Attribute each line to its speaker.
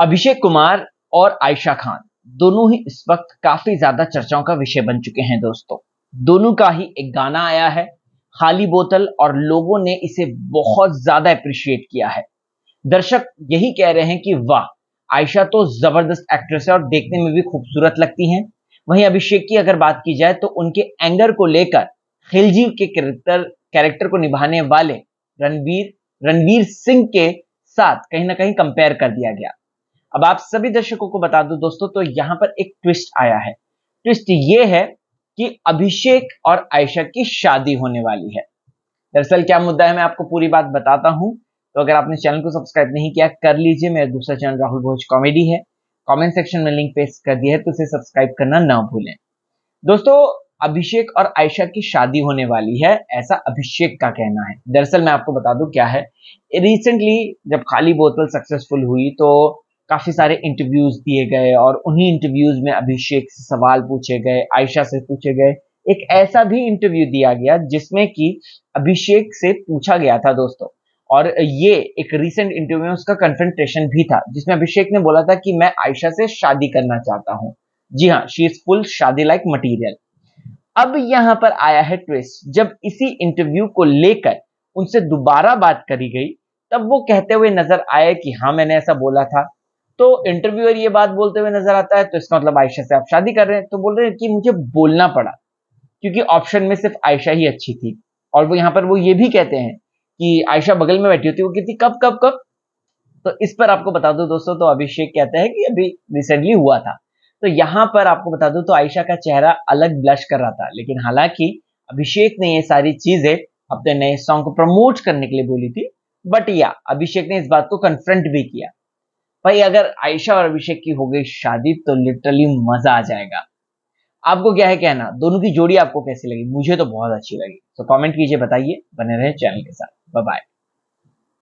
Speaker 1: अभिषेक कुमार और आयशा खान दोनों ही इस वक्त काफी ज्यादा चर्चाओं का विषय बन चुके हैं दोस्तों दोनों का ही एक गाना आया है खाली बोतल और लोगों ने इसे बहुत ज्यादा अप्रिशिएट किया है दर्शक यही कह रहे हैं कि वाह आयशा तो जबरदस्त एक्ट्रेस है और देखने में भी खूबसूरत लगती हैं वहीं अभिषेक की अगर बात की जाए तो उनके एंगर को लेकर खिलजी के कैरेक्टर कैरेक्टर को निभाने वाले रणबीर रणवीर सिंह के साथ कहीं ना कहीं कंपेयर कर दिया गया अब आप सभी दर्शकों को बता दो दोस्तों तो यहां पर एक ट्विस्ट आया है ट्विस्ट ये है कि अभिषेक और आयशा की शादी होने वाली है दरअसल क्या मुद्दा है मैं आपको पूरी बात बताता हूं तो अगर आपने चैनल को सब्सक्राइब नहीं किया कर लीजिए मेरा दूसरा चैनल राहुल भोज कॉमेडी है कमेंट सेक्शन में लिंक पेस्ट कर दिया है तो उसे सब्सक्राइब करना ना भूलें दोस्तों अभिषेक और आयशा की शादी होने वाली है ऐसा अभिषेक का कहना है दरअसल मैं आपको बता दूं क्या है रिसेंटली जब खाली बोतल सक्सेसफुल हुई तो काफ़ी सारे इंटरव्यूज़ दिए गए और उन्हीं इंटरव्यूज़ में अभिषेक से सवाल पूछे गए आयशा से पूछे गए एक ऐसा भी इंटरव्यू दिया गया जिसमें कि अभिषेक से पूछा गया था दोस्तों और ये एक रिसेंट इंटरव्यू में उसका कन्फ्रंटेशन भी था जिसमें अभिषेक ने बोला था कि मैं आयशा से शादी करना चाहता हूँ जी हाँ she is full shaadi like material अब यहां पर आया है ट्विस्ट जब इसी इंटरव्यू को लेकर उनसे दोबारा बात करी गई तब वो कहते हुए नजर आए कि हाँ मैंने ऐसा बोला था तो इंटरव्यूअर ये बात बोलते हुए नजर आता है तो इसका मतलब आयशा से आप शादी कर रहे हैं तो बोल रहे हैं कि मुझे बोलना पड़ा क्योंकि ऑप्शन में सिर्फ आयशा ही अच्छी थी और वो यहाँ पर वो ये भी कहते हैं कि आयशा बगल में बैठी होती वो कहती कब कब कब तो इस पर आपको बता दो दोस्तों तो अभिषेक कहते हैं कि अभी रिसेंटली हुआ था तो यहां पर आपको बता दो तो आयशा का चेहरा अलग ब्लश कर रहा था लेकिन हालांकि अभिषेक ने ये सारी चीजें अपने नए सॉन्ग को प्रमोट करने के लिए बोली थी बट या अभिषेक ने इस बात को कन्फ्रंट भी किया भाई अगर आयशा और अभिषेक की हो गई शादी तो लिटरली मजा आ जाएगा आपको क्या है कहना दोनों की जोड़ी आपको कैसी लगी मुझे तो बहुत अच्छी लगी तो कमेंट कीजिए बताइए बने रहे चैनल के साथ बाय